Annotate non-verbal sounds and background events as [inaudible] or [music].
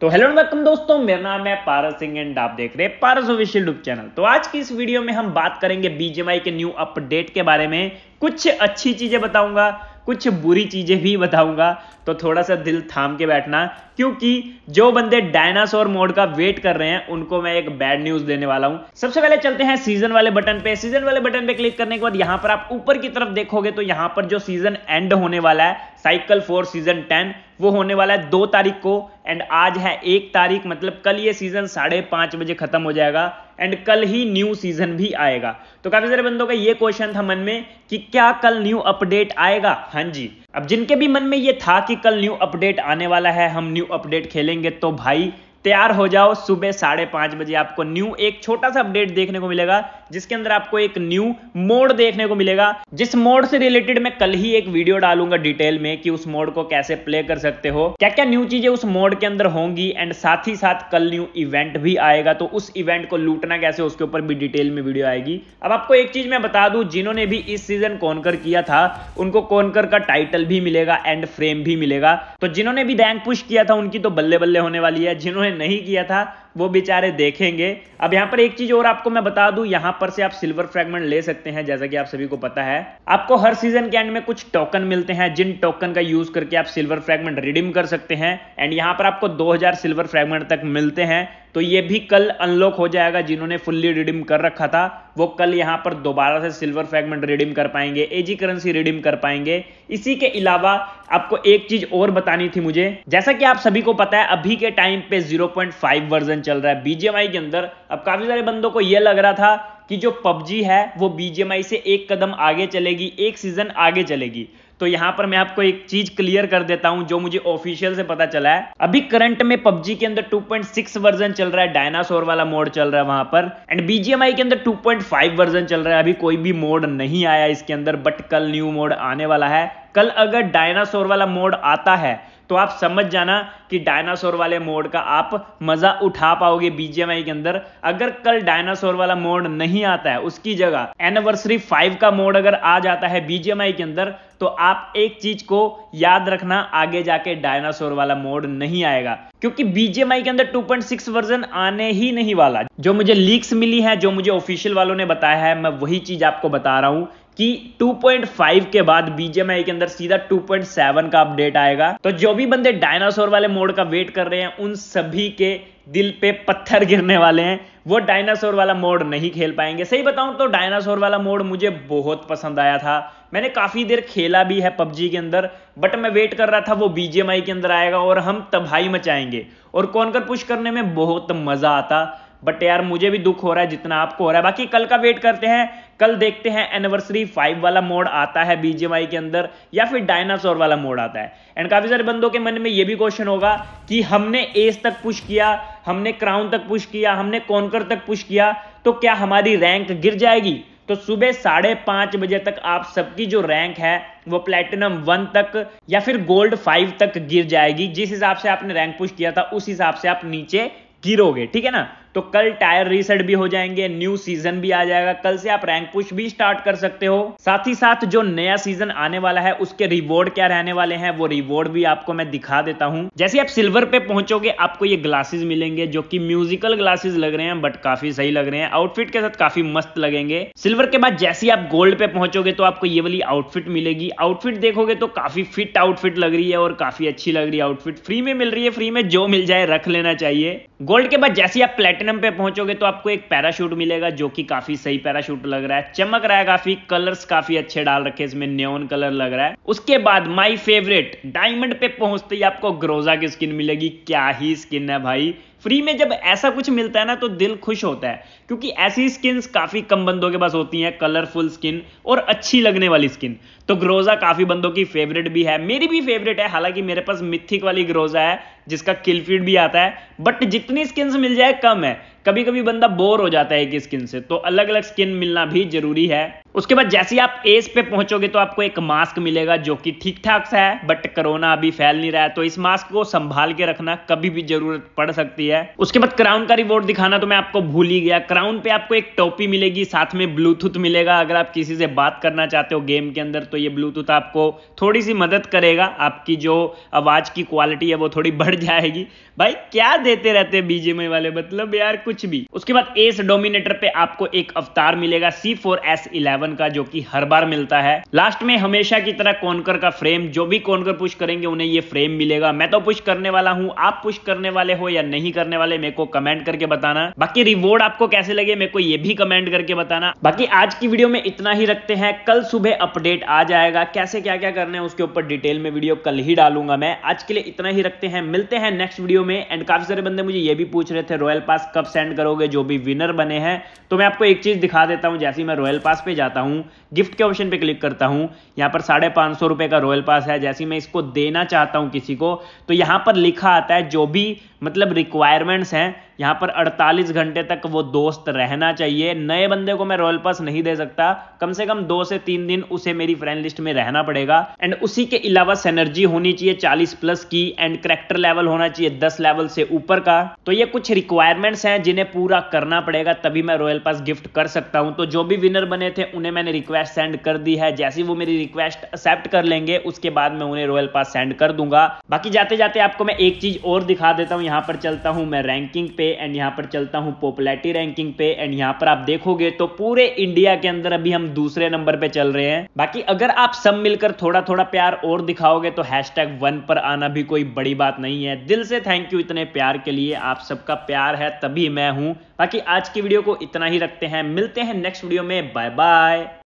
तो hello and welcome दोस्तों मेरा नाम है पारस सिंह एंड आप देख रहे हैं पारस ऑफिशियल यूट्यूब चैनल तो आज की इस वीडियो में हम बात करेंगे बीजेमआई के न्यू अपडेट के बारे में कुछ अच्छी चीजें बताऊंगा कुछ बुरी चीजें भी बताऊंगा तो थोड़ा सा दिल थाम के बैठना क्योंकि जो बंदे डायनासोर मोड का वेट कर रहे हैं उनको मैं एक बैड न्यूज देने वाला हूं सबसे पहले चलते हैं सीजन वाले बटन पे सीजन वाले बटन पे क्लिक करने के बाद यहां पर आप ऊपर की तरफ देखोगे तो यहां पर जो सीजन एंड होने वाला है साइकिल फोर सीजन टेन वो होने वाला है दो तारीख को एंड आज है एक तारीख मतलब कल ये सीजन साढ़े पांच बजे खत्म हो जाएगा एंड कल ही न्यू सीजन भी आएगा तो काफी सारे बंदों का ये क्वेश्चन था मन में कि क्या कल न्यू अपडेट आएगा हाँ जी अब जिनके भी मन में ये था कि कल न्यू अपडेट आने वाला है हम न्यू अपडेट खेलेंगे तो भाई तैयार हो जाओ सुबह साढ़े पाँच बजे आपको न्यू एक छोटा सा अपडेट देखने को मिलेगा जिसके अंदर आपको एक न्यू मोड देखने को मिलेगा जिस मोड से रिलेटेड मैं कल ही एक वीडियो डालूंगा डिटेल में कि उस मोड को कैसे प्ले कर सकते हो क्या क्या न्यू चीजें उस मोड के अंदर होंगी एंड साथ ही साथ कल न्यू इवेंट भी आएगा तो उस इवेंट को लूटना कैसे उसके ऊपर भी डिटेल में वीडियो आएगी अब आपको एक चीज मैं बता दू जिन्होंने भी इस सीजन कॉन्कर किया था उनको कॉन्कर का टाइटल भी मिलेगा एंड फ्रेम भी मिलेगा तो जिन्होंने भी रैंक पुश किया था उनकी तो बल्ले बल्ले होने वाली है जिन्होंने नहीं किया था वो बेचारे देखेंगे अब यहाँ पर एक चीज और आपको मैं बता दू यहाँ पर से आप सिल्वर फ्रेगमेंट ले सकते हैं जैसा कि आप सभी को पता है आपको हर सीजन के एंड में कुछ टोकन मिलते हैं जिन टोकन का यूज करके आप सिल्वर फ्रेगमेंट रिडीम कर सकते हैं एंड यहाँ पर आपको 2000 सिल्वर फ्रेगमेंट तक मिलते हैं तो ये भी कल अनलॉक हो जाएगा जिन्होंने फुल्ली रिडीम कर रखा था वो कल यहाँ पर दोबारा से सिल्वर फ्रेगमेंट रिडीम कर पाएंगे एजी करेंसी रिडीम कर पाएंगे इसी के अलावा आपको एक चीज और बतानी थी मुझे जैसा कि आप सभी को पता है अभी के टाइम पे 0.5 वर्जन चल रहा है बीजेएमआई के अंदर अब काफी सारे बंदों को यह लग रहा था कि जो पबजी है वो BGMI से एक कदम आगे चलेगी एक सीजन आगे चलेगी तो यहाँ पर मैं आपको एक चीज क्लियर कर देता हूँ जो मुझे ऑफिशियल से पता चला है अभी करंट में पबजी के अंदर 2.6 वर्जन चल रहा है डायनासोर वाला मोड चल रहा है वहां पर एंड BGMI के अंदर 2.5 वर्जन चल रहा है अभी कोई भी मोड नहीं आया इसके अंदर बट कल न्यू मोड आने वाला है कल अगर डायनासोर वाला मोड आता है तो आप समझ जाना कि डायनासोर वाले मोड का आप मजा उठा पाओगे बीजेमआई के अंदर अगर कल डायनासोर वाला मोड नहीं आता है उसकी जगह एनिवर्सरी फाइव का मोड अगर आ जाता है बीजेमआई के अंदर तो आप एक चीज को याद रखना आगे जाके डायनासोर वाला मोड नहीं आएगा क्योंकि बीजेमआई के अंदर 2.6 वर्जन आने ही नहीं वाला जो मुझे लीक्स मिली है जो मुझे ऑफिशियल वालों ने बताया है मैं वही चीज आपको बता रहा हूं कि 2.5 के बाद बीजेमआई के अंदर सीधा 2.7 का अपडेट आएगा तो जो भी बंदे डायनासोर वाले मोड का वेट कर रहे हैं उन सभी के दिल पे पत्थर गिरने वाले हैं वो डायनासोर वाला मोड नहीं खेल पाएंगे सही बताऊं तो डायनासोर वाला मोड मुझे बहुत पसंद आया था मैंने काफ़ी देर खेला भी है पबजी के अंदर बट मैं वेट कर रहा था वो बीजेमआई के अंदर आएगा और हम तबाही मचाएंगे और कौन कर पुश करने में बहुत मज़ा आता बट यार मुझे भी दुख हो रहा है जितना आपको हो रहा है बाकी कल का वेट करते हैं कल देखते हैं एनिवर्सरी फाइव वाला मोड आता है बीजेवाई के अंदर या फिर डायनासोर वाला मोड आता है एंड काफी सारे बंदों के मन में यह भी क्वेश्चन होगा कि हमने एस तक पुश किया हमने क्राउन तक पुश किया हमने कॉनकर तक पुश किया तो क्या हमारी रैंक गिर जाएगी तो सुबह साढ़े पांच बजे तक आप सबकी जो रैंक है वो प्लेटिनम वन तक या फिर गोल्ड फाइव तक गिर जाएगी जिस हिसाब से आपने रैंक पुश किया था उस हिसाब से आप नीचे गिरोगे ठीक है ना तो कल टायर रीसेट भी हो जाएंगे न्यू सीजन भी आ जाएगा कल से आप रैंक पुश भी स्टार्ट कर सकते हो साथ ही साथ जो नया सीजन आने वाला है उसके रिवॉर्ड क्या रहने वाले हैं वो रिवॉर्ड भी आपको मैं दिखा देता हूं जैसे आप सिल्वर पे पहुंचोगे आपको ये ग्लासेस मिलेंगे जो कि म्यूजिकल ग्लासेस लग रहे हैं बट काफी सही लग रहे हैं आउटफिट के साथ काफी मस्त लगेंगे सिल्वर के बाद जैसे आप गोल्ड पे पहुंचोगे तो आपको ये वाली आउटफिट मिलेगी आउटफिट देखोगे तो काफी फिट आउटफिट लग रही है और काफी अच्छी लग रही है आउटफिट फ्री में मिल रही है फ्री में जो मिल जाए रख लेना चाहिए गोल्ड के बाद जैसे आप प्लेटिन प्लेटिनम पे पहुंचोगे तो आपको एक पैराशूट मिलेगा जो कि काफी सही पैराशूट लग रहा है चमक रहा है काफी कलर्स काफी अच्छे डाल रखे इसमें न्योन कलर लग रहा है उसके बाद माई फेवरेट डायमंड पे पहुंचते ही आपको ग्रोजा की स्किन मिलेगी क्या ही स्किन है भाई फ्री में जब ऐसा कुछ मिलता है ना तो दिल खुश होता है क्योंकि ऐसी स्किन काफ़ी कम बंदों के पास होती हैं कलरफुल स्किन और अच्छी लगने वाली स्किन तो ग्रोजा काफ़ी बंदों की फेवरेट भी है मेरी भी फेवरेट है हालांकि मेरे पास मिथिक वाली ग्रोजा है जिसका किलफीड भी आता है बट जितनी स्किन्स मिल जाए कम है कभी कभी बंदा बोर हो जाता है एक स्किन से तो अलग अलग स्किन मिलना भी जरूरी है उसके बाद जैसे ही आप एज पे पहुंचोगे तो आपको एक मास्क मिलेगा जो कि ठीक ठाक सा है बट कोरोना अभी फैल नहीं रहा है तो इस मास्क को संभाल के रखना कभी भी जरूरत पड़ सकती है उसके बाद क्राउन का रिवॉर्ड दिखाना तो मैं आपको भूल ही गया क्राउन पे आपको एक टोपी मिलेगी साथ में ब्लूटूथ मिलेगा अगर आप किसी से बात करना चाहते हो गेम के अंदर तो ये ब्लूटूथ आपको थोड़ी सी मदद करेगा आपकी जो आवाज की क्वालिटी है वो थोड़ी [laughs] बढ़ जाएगी भाई क्या देते रहते बीजेमए वाले मतलब यार कुछ कुछ भी उसके बाद एस डोमिनेटर पे आपको एक अवतार मिलेगा सी फोर एस इलेवन का जो कि हर बार मिलता है लास्ट में हमेशा की तरह कॉनकर का फ्रेम जो भी कॉनकर पुश करेंगे उन्हें ये फ्रेम मिलेगा मैं तो पुश करने वाला हूँ आप पुश करने वाले हो या नहीं करने वाले मेरे को कमेंट करके बताना बाकी रिवॉर्ड आपको कैसे लगे मेरे को ये भी कमेंट करके बताना बाकी आज की वीडियो में इतना ही रखते हैं कल सुबह अपडेट आ जाएगा कैसे क्या क्या करना है उसके ऊपर डिटेल में वीडियो कल ही डालूंगा मैं आज के लिए इतना ही रखते हैं मिलते हैं नेक्स्ट वीडियो में एंड काफी सारे बंदे मुझे ये भी पूछ रहे थे रॉयल पास कब सेंड करोगे जो भी विनर बने हैं तो मैं आपको एक चीज़ दिखा देता हूं जैसे मैं रॉयल पास पे जाता हूं गिफ्ट के ऑप्शन पे क्लिक करता हूं यहां पर साढ़े पांच सौ रुपए का रॉयल पास है जैसे मैं इसको देना चाहता हूं किसी को तो यहां पर लिखा आता है जो भी मतलब रिक्वायरमेंट्स हैं यहाँ पर 48 घंटे तक वो दोस्त रहना चाहिए नए बंदे को मैं रॉयल पास नहीं दे सकता कम से कम दो से तीन दिन उसे मेरी फ्रेंड लिस्ट में रहना पड़ेगा एंड उसी के अलावा सेनर्जी होनी चाहिए 40 प्लस की एंड करेक्टर लेवल होना चाहिए 10 लेवल से ऊपर का तो ये कुछ रिक्वायरमेंट्स हैं जिन्हें पूरा करना पड़ेगा तभी मैं रॉयल पास गिफ्ट कर सकता हूँ तो जो भी विनर बने थे उन्हें मैंने रिक्वेस्ट सेंड कर दी है जैसी वो मेरी रिक्वेस्ट एक्सेप्ट कर लेंगे उसके बाद मैं उन्हें रॉयल पास सेंड कर दूंगा बाकी जाते जाते आपको मैं एक चीज और दिखा देता हूँ यहाँ पर चलता हूँ मैं रैंकिंग पे एंड यहाँ पर चलता हूँ पॉपुलैरिटी रैंकिंग पे एंड यहाँ पर आप देखोगे तो पूरे इंडिया के अंदर अभी हम दूसरे नंबर पे चल रहे हैं बाकी अगर आप सब मिलकर थोड़ा थोड़ा प्यार और दिखाओगे तो हैश टैग वन पर आना भी कोई बड़ी बात नहीं है दिल से थैंक यू इतने प्यार के लिए आप सबका प्यार है तभी मैं हूँ बाकी आज की वीडियो को इतना ही रखते हैं मिलते हैं नेक्स्ट वीडियो में बाय बाय